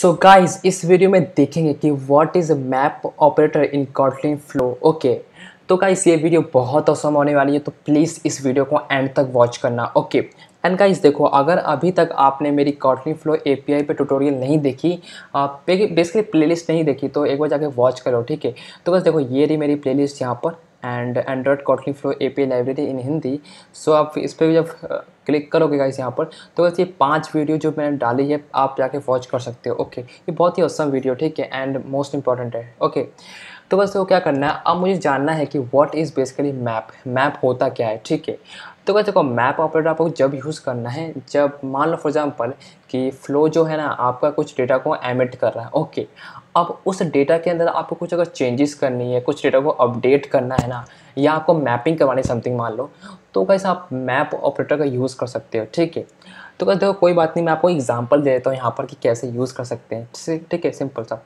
सो so इस video में देखेंगे कि what is map operator in Kotlin flow okay तो गाइज़ ये वीडियो बहुत औसम होने वाली है तो प्लीज़ इस वीडियो को एंड तक वॉच करना ओके एंड गाइज देखो अगर अभी तक आपने मेरी Kotlin flow A P I पर ट्यूटोरियल नहीं देखी बेसिकली प्ले लिस्ट नहीं देखी तो एक बार जाके वॉच करो ठीक है तो बस देखो ये रही मेरी प्ले लिस्ट यहाँ पर and Android Kotlin flow a library in Hindi so आप इस पर जब क्लिक करोगे गाइस यहाँ पर तो बस ये पांच वीडियो जो मैंने डाली है आप जाके वॉच कर सकते हो ओके ये बहुत ही असम वीडियो ठीक है एंड मोस्ट इंपॉर्टेंट है ओके तो बस वो तो क्या करना है अब मुझे जानना है कि what is basically map map होता क्या है ठीक है तो बस देखो मैप ऑपरेटर आपको जब यूज़ करना है जब मान लो फॉर एग्जांपल कि फ़्लो जो है ना आपका कुछ डेटा को एमिट कर रहा है ओके अब उस डेटा के अंदर आपको कुछ अगर चेंजेस करनी है कुछ डेटा को अपडेट करना है ना या आपको मैपिंग करवानी समथिंग मान लो तो कैसे आप मैप ऑपरेटर का यूज़ कर सकते हो ठीक है तो कैसे देखो कोई बात नहीं मैं आपको एग्जाम्पल दे देता हूँ यहाँ पर कि कैसे यूज़ कर सकते हैं ठीक है सिंपल सा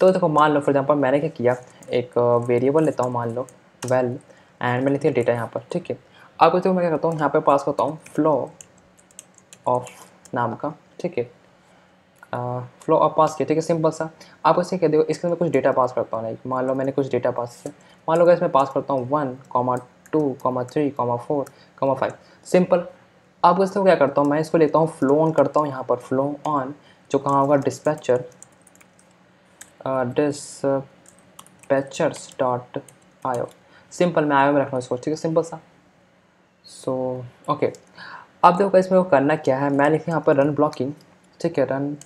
तो देखो मान लो फॉर एग्जाम्पल मैंने क्या किया एक वेरिएबल लेता हूँ मान लो वेल एंड मैंने लिखी डेटा यहाँ पर ठीक है अब देखो मैं क्या करता हूँ यहाँ पर पास करता हूँ फ्लो ऑफ नाम का ठीक है फ्लो ऑफ पास किया ठीक है सिंपल सा आप इसे कह देखो इसके अंदर कुछ डेटा पास करता हूँ लाइक मान लो मैंने कुछ डेटा पास किया मान लो इसमें पास करता हूँ one comma two comma three comma four comma five simple अब तो क्या करता हूँ मैं इसको लेता हूँ फ्लो ऑन करता हूँ यहाँ पर फ्लो ऑन जो कहाँ होगा dispatcher dispatchers dot IO simple मैं आयो में रखना इसको ठीक है सिंपल सा सो ओके अब देखो इसमें वो करना क्या है मैं लिखा यहाँ पर रन ब्लॉकिंग ठीक है रन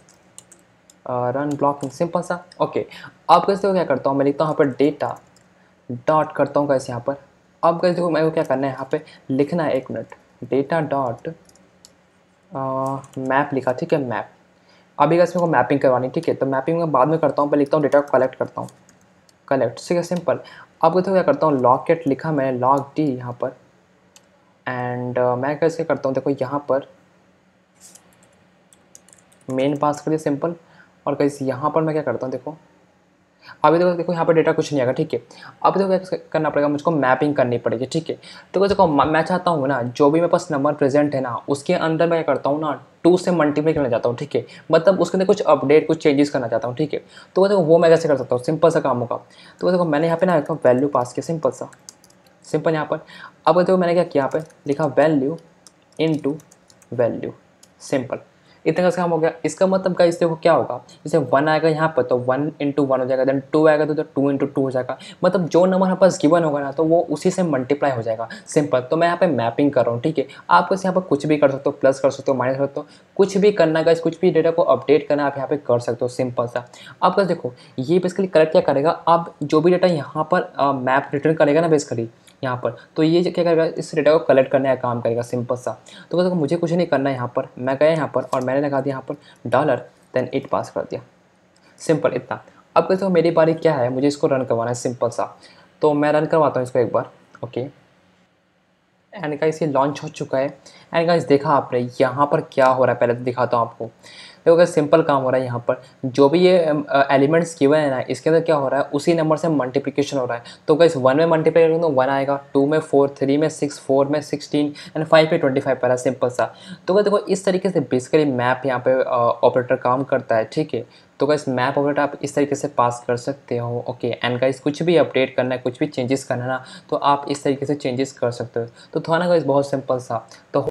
रन ब्लॉकिंग सिंपल सा ओके अब कैसे देखो क्या करता हूँ मैं लिखता हूँ यहाँ पर डेटा डॉट करता हूँ कैसे यहाँ पर अब कैसे देखो मेरे को क्या करना है यहाँ पे लिखना है एक मिनट डेटा डॉट मैप लिखा ठीक है मैप अभी कैसे मेरे को मैपिंग करवानी ठीक है तो मैपिंग मैं बाद में करता हूँ पर लिखता हूँ डेटा को कलेक्ट करता हूँ कलेक्ट ठीक है सिंपल अब कैसे क्या करता हूँ लॉकेट लिखा मैंने लॉक डी यहाँ पर एंड uh, मैं कैसे करता हूँ देखो यहाँ पर मेन पास करिए सिंपल और कैसे यहाँ पर मैं क्या करता हूँ देखो अभी देखो तो देखो यहाँ पर डेटा कुछ नहीं आएगा ठीक है अभी देखो तो क्या करना पड़ेगा मुझको मैपिंग करनी पड़ेगी ठीक है तो देखो मैं चाहता हूँ ना जो भी मेरे पास नंबर प्रेजेंट है ना उसके अंदर मैं क्या करता हूँ ना टू से मल्टीप्लाई करना चाहता हूँ ठीक है मतलब उसके अंदर कुछ अपडेट कुछ चेंजेस करना चाहता हूँ ठीक है तो देखो वो मैं कैसे कर सकता हूँ सिंपल सा काम होगा तो देखो मैंने यहाँ पे ना लिखा वैल्यू पास किया सिंपल सा सिंपल यहाँ पर अब देखो मैंने क्या किया यहाँ पर लिखा वैल्यू इन वैल्यू सिंपल इतने का काम हो गया इसका मतलब गाइस देखो क्या होगा जैसे वन आएगा यहाँ पर तो वन इंटू वन हो जाएगा देन टू आएगा तो टू इंटू टू हो जाएगा मतलब जो नंबर हमारे पास गिवन होगा ना तो वो उसी से मल्टीप्लाई हो जाएगा सिंपल तो मैं यहाँ पे मैपिंग कर रहा हूँ ठीक है आप बस यहाँ पर कुछ भी कर सकते हो प्लस कर सकते हो माइनस कर सकते हो कुछ भी करना गाइस कुछ भी डेटा को अपडेट करना आप यहाँ पे कर सकते हो सिंपल सा आप बस देखो ये बेसिकली करेक्ट क्या करेगा आप जो भी डेटा यहाँ पर मैप uh, रिटर्न करेगा ना बेसिकली यहाँ पर तो ये क्या करेगा इस डेटा को कलेक्ट करने का काम करेगा सिंपल सा तो कह मुझे कुछ नहीं करना है यहाँ पर मैं गया यहाँ पर और मैंने लगा दिया यहाँ पर डॉलर देन इट पास कर दिया सिंपल इतना अब कह सको तो मेरी बारी क्या है मुझे इसको रन करवाना है सिंपल सा तो मैं रन करवाता हूँ इसको एक बार ओके एंड का इसे लॉन्च हो चुका है एंड गाइस देखा आपने यहाँ पर क्या हो रहा है पहले तो दिखाता हूँ आपको देखो क्या सिंपल काम हो रहा है यहाँ पर जो भी ये एलिमेंट्स किए है ना इसके अंदर क्या हो रहा है उसी नंबर से मल्टीप्लीकेशन हो रहा है तो कैसे वन में मल्टीप्लाई करेंगे तो वन आएगा टू में फोर थ्री में सिक्स फोर में सिक्सटीन एंड फाइव में ट्वेंटी फाइव पर सिंपल सा तो क्या देखो इस तरीके से बेसिकली मैप यहाँ पे ऑपरेटर काम करता है ठीक है तो क्या मैप ऑपरेटर आप इस तरीके से पास कर सकते हो ओके एंड का कुछ भी अपडेट करना है कुछ भी चेंजेस करना है ना तो आप इस तरीके से चेंजेस कर सकते हो तो थोड़ा ना कहीं बहुत सिंपल सा तो